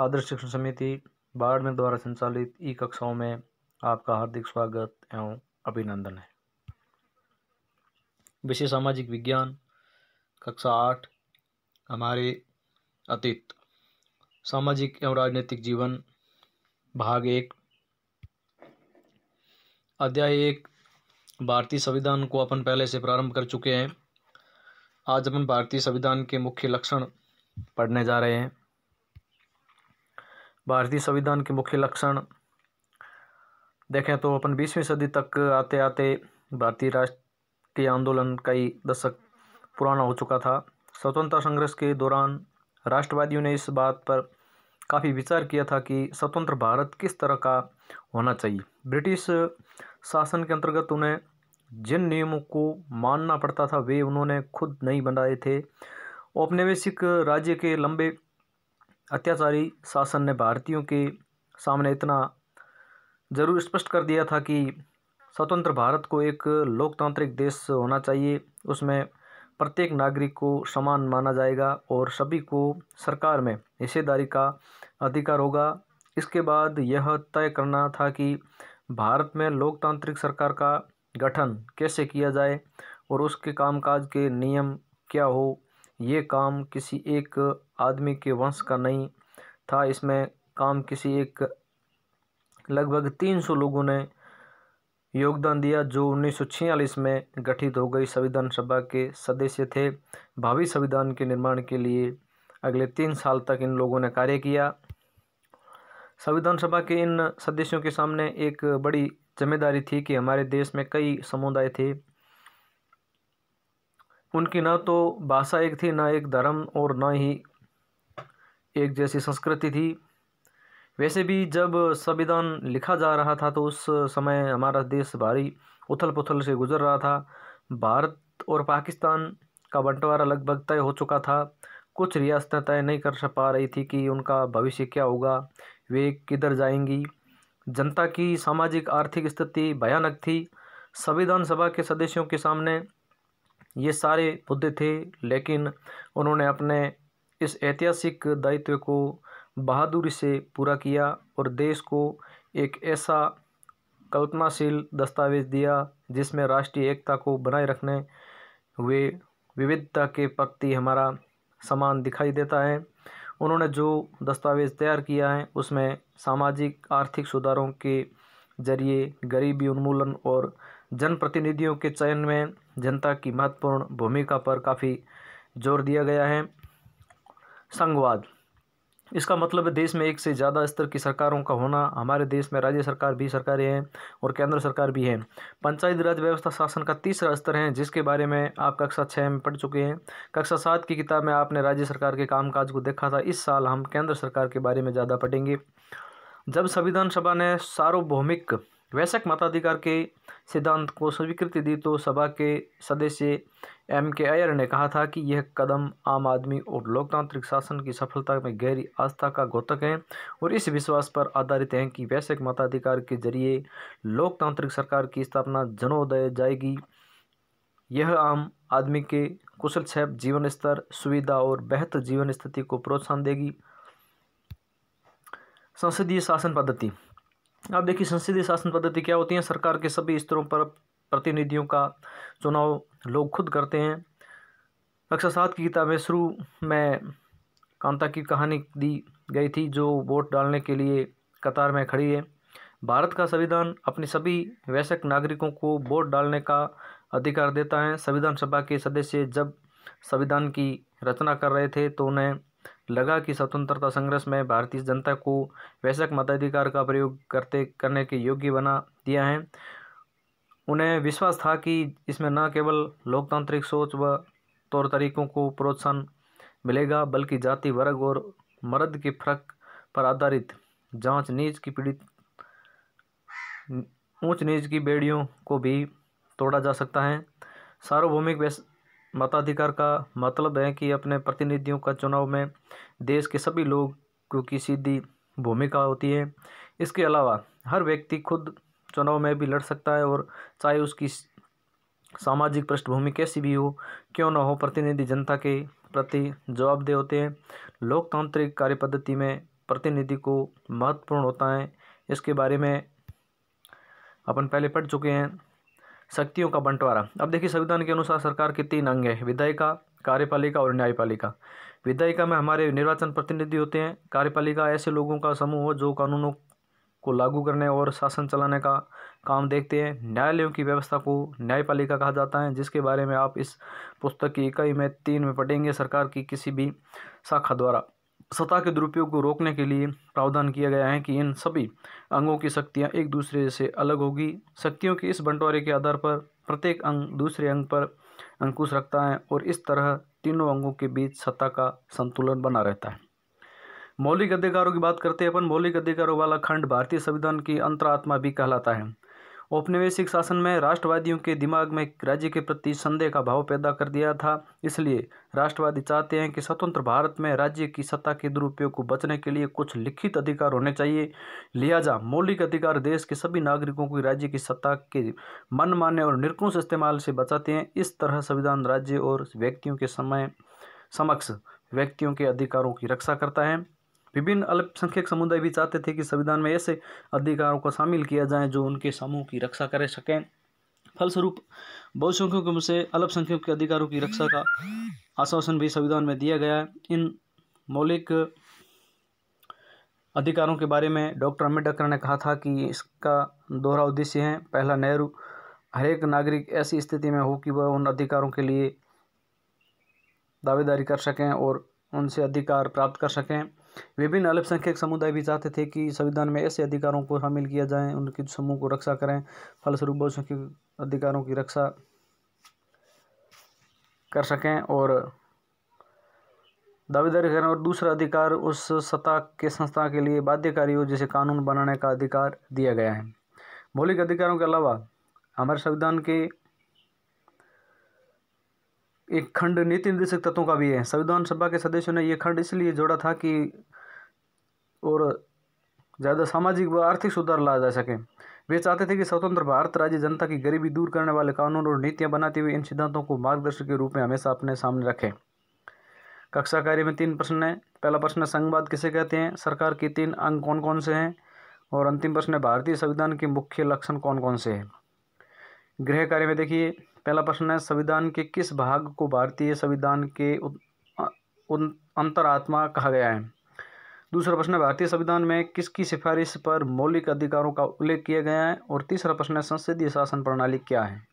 आदर्श शिक्षण समिति बाड़मेर द्वारा संचालित ई कक्षाओं में आपका हार्दिक स्वागत एवं अभिनंदन है विषय सामाजिक विज्ञान कक्षा आठ हमारे अतीत सामाजिक एवं राजनीतिक जीवन भाग एक अध्याय एक भारतीय संविधान को अपन पहले से प्रारंभ कर चुके हैं आज अपन भारतीय संविधान के मुख्य लक्षण पढ़ने जा रहे हैं भारतीय संविधान के मुख्य लक्षण देखें तो अपन बीसवीं सदी तक आते आते भारतीय राष्ट्रीय आंदोलन कई दशक पुराना हो चुका था स्वतंत्रता संघर्ष के दौरान राष्ट्रवादियों ने इस बात पर काफ़ी विचार किया था कि स्वतंत्र भारत किस तरह का होना चाहिए ब्रिटिश शासन के अंतर्गत उन्हें जिन नियमों को मानना पड़ता था वे उन्होंने खुद नहीं बनाए थे औपनिवेशिक राज्य के लंबे अत्याचारी शासन ने भारतीयों के सामने इतना ज़रूर स्पष्ट कर दिया था कि स्वतंत्र भारत को एक लोकतांत्रिक देश होना चाहिए उसमें प्रत्येक नागरिक को समान माना जाएगा और सभी को सरकार में हिस्सेदारी का अधिकार होगा इसके बाद यह तय करना था कि भारत में लोकतांत्रिक सरकार का गठन कैसे किया जाए और उसके कामकाज के नियम क्या हो ये काम किसी एक आदमी के वंश का नहीं था इसमें काम किसी एक लगभग तीन सौ लोगों ने योगदान दिया जो उन्नीस में गठित हो गई संविधान सभा के सदस्य थे भावी संविधान के निर्माण के लिए अगले तीन साल तक इन लोगों ने कार्य किया संविधान सभा के इन सदस्यों के सामने एक बड़ी जिम्मेदारी थी कि हमारे देश में कई समुदाय थे उनकी ना तो भाषा एक थी ना एक धर्म और ना ही एक जैसी संस्कृति थी वैसे भी जब संविधान लिखा जा रहा था तो उस समय हमारा देश भारी उथल पुथल से गुजर रहा था भारत और पाकिस्तान का बंटवारा लगभग तय हो चुका था कुछ रियासतें तय नहीं कर पा रही थी कि उनका भविष्य क्या होगा वे किधर जाएंगी जनता की सामाजिक आर्थिक स्थिति भयानक थी संविधान सभा के सदस्यों के सामने ये सारे मुद्दे थे लेकिन उन्होंने अपने इस ऐतिहासिक दायित्व को बहादुरी से पूरा किया और देश को एक ऐसा कल्पनाशील दस्तावेज दिया जिसमें राष्ट्रीय एकता को बनाए रखने हुए विविधता के प्रति हमारा समान दिखाई देता है उन्होंने जो दस्तावेज तैयार किया है उसमें सामाजिक आर्थिक सुधारों के जरिए गरीबी उन्मूलन और जनप्रतिनिधियों के चयन में जनता की महत्वपूर्ण भूमिका पर काफ़ी जोर दिया गया है संघवाद इसका मतलब है देश में एक से ज़्यादा स्तर की सरकारों का होना हमारे देश में राज्य सरकार भी सरकारें हैं और केंद्र सरकार भी है पंचायत राज व्यवस्था शासन का तीसरा स्तर है जिसके बारे में आप कक्षा छः में पढ़ चुके हैं कक्षा सात की किताब में आपने राज्य सरकार के कामकाज को देखा था इस साल हम केंद्र सरकार के बारे में ज़्यादा पढ़ेंगे जब संविधान सभा ने सार्वभौमिक वैश्यक मताधिकार के सिद्धांत को स्वीकृति दी तो सभा के सदस्य एम के अयर ने कहा था कि यह कदम आम आदमी और लोकतांत्रिक शासन की सफलता में गहरी आस्था का घोतक है और इस विश्वास पर आधारित हैं कि वैश्विक मताधिकार के जरिए लोकतांत्रिक सरकार की स्थापना जनोदय जाएगी यह आम आदमी के कुशल छेप जीवन स्तर सुविधा और बेहतर जीवन स्थिति को प्रोत्साहन देगी संसदीय शासन पद्धति अब देखिए संसदीय शासन पद्धति क्या होती है सरकार के सभी स्तरों पर प्रतिनिधियों का चुनाव लोग खुद करते हैं कक्षा सात की किताब में शुरू में कांता की कहानी दी गई थी जो वोट डालने के लिए कतार में खड़ी है भारत का संविधान अपने सभी वैश्विक नागरिकों को वोट डालने का अधिकार देता है संविधान सभा के सदस्य जब संविधान की रचना कर रहे थे तो उन्हें लगा कि स्वतंत्रता संघर्ष में भारतीय जनता को वैश्विक मताधिकार का प्रयोग करते करने के योग्य बना दिया है उन्हें विश्वास था कि इसमें न केवल लोकतांत्रिक सोच व तौर तरीकों को प्रोत्साहन मिलेगा बल्कि जाति वर्ग और मर्द के फर्क पर आधारित जांच नीच की पीड़ित ऊंच नीच की बेड़ियों को भी तोड़ा जा सकता है सार्वभौमिक मताधिकार का मतलब है कि अपने प्रतिनिधियों का चुनाव में देश के सभी लोगों की सीधी भूमिका होती है इसके अलावा हर व्यक्ति खुद चुनाव में भी लड़ सकता है और चाहे उसकी सामाजिक पृष्ठभूमि कैसी भी हो क्यों ना हो प्रतिनिधि जनता के प्रति जवाबदेह होते हैं लोकतांत्रिक कार्य पद्धति में प्रतिनिधि को महत्वपूर्ण होता है इसके बारे में अपन पहले पढ़ चुके हैं शक्तियों का बंटवारा अब देखिए संविधान के अनुसार सरकार के तीन अंग हैं विधायिका कार्यपालिका और न्यायपालिका विधायिका में हमारे निर्वाचन प्रतिनिधि होते हैं कार्यपालिका ऐसे लोगों का समूह हो जो कानूनों को लागू करने और शासन चलाने का काम देखते हैं न्यायालयों की व्यवस्था को न्यायपालिका कहा जाता है जिसके बारे में आप इस पुस्तक की इकाई में तीन में पढ़ेंगे सरकार की किसी भी शाखा द्वारा सत्ता के दुरुपयोग को रोकने के लिए प्रावधान किया गया है कि इन सभी अंगों की शक्तियाँ एक दूसरे से अलग होगी शक्तियों के इस बंटवारे के आधार पर प्रत्येक अंग दूसरे अंग पर अंकुश रखता है और इस तरह तीनों अंगों के बीच सत्ता का संतुलन बना रहता है मौलिक अधिकारों की बात करते हैं अपन मौलिक अधिकारों वाला खंड भारतीय संविधान की अंतरात्मा भी कहलाता है औपनिवेशिक शासन में राष्ट्रवादियों के दिमाग में राज्य के प्रति संदेह का भाव पैदा कर दिया था इसलिए राष्ट्रवादी चाहते हैं कि स्वतंत्र भारत में राज्य की सत्ता के दुरुपयोग को बचने के लिए कुछ लिखित अधिकार होने चाहिए लिहाजा मौलिक अधिकार देश के सभी नागरिकों को राज्य की सत्ता के माने और निरकुंश इस्तेमाल से बचाते हैं इस तरह संविधान राज्य और व्यक्तियों के समय समक्ष व्यक्तियों के अधिकारों की रक्षा करता है विभिन्न अल्पसंख्यक समुदाय भी चाहते थे कि संविधान में ऐसे अधिकारों को शामिल किया जाए जो उनके समूह की रक्षा कर सकें फलस्वरूप बहुसंख्यकों में से अल्पसंख्यक के अधिकारों की रक्षा का आश्वासन भी संविधान में दिया गया है इन मौलिक अधिकारों के बारे में डॉक्टर अम्बेडकर ने कहा था कि इसका दोहरा उद्देश्य है पहला नेहरू हरेक नागरिक ऐसी स्थिति में हो कि वह उन अधिकारों के लिए दावेदारी कर सकें और उनसे अधिकार प्राप्त कर सकें विभिन्न अल्पसंख्यक समुदाय भी चाहते थे कि संविधान में ऐसे अधिकारों को शामिल किया जाए उनके समूह को रक्षा करें फलस्वरूप बहुसंख्यक अधिकारों की रक्षा कर सकें और दावेदारी करें और दूसरा अधिकार उस सत्ता के संस्था के लिए बाध्यकारी हो जिसे कानून बनाने का अधिकार दिया गया है मौलिक अधिकारों के अलावा हमारे संविधान के एक खंड नीति निर्देशक तत्वों का भी है संविधान सभा के सदस्यों ने यह खंड इसलिए जोड़ा था कि और ज़्यादा सामाजिक व आर्थिक सुधार लाया जा सके वे चाहते थे कि स्वतंत्र भारत राज्य जनता की गरीबी दूर करने वाले कानून और नीतियां बनाते हुए इन सिद्धांतों को मार्गदर्शक के रूप में हमेशा अपने सामने रखें कक्षा कार्य में तीन प्रश्न है पहला प्रश्न है संघवाद किसे कहते हैं सरकार के तीन अंग कौन कौन से हैं और अंतिम प्रश्न है भारतीय संविधान के मुख्य लक्षण कौन कौन से हैं गृह कार्य में देखिए पहला प्रश्न है संविधान के किस भाग को भारतीय संविधान के अंतरात्मा कहा गया है दूसरा प्रश्न है भारतीय संविधान में किसकी सिफारिश पर मौलिक अधिकारों का उल्लेख किया गया है और तीसरा प्रश्न है संसदीय शासन प्रणाली क्या है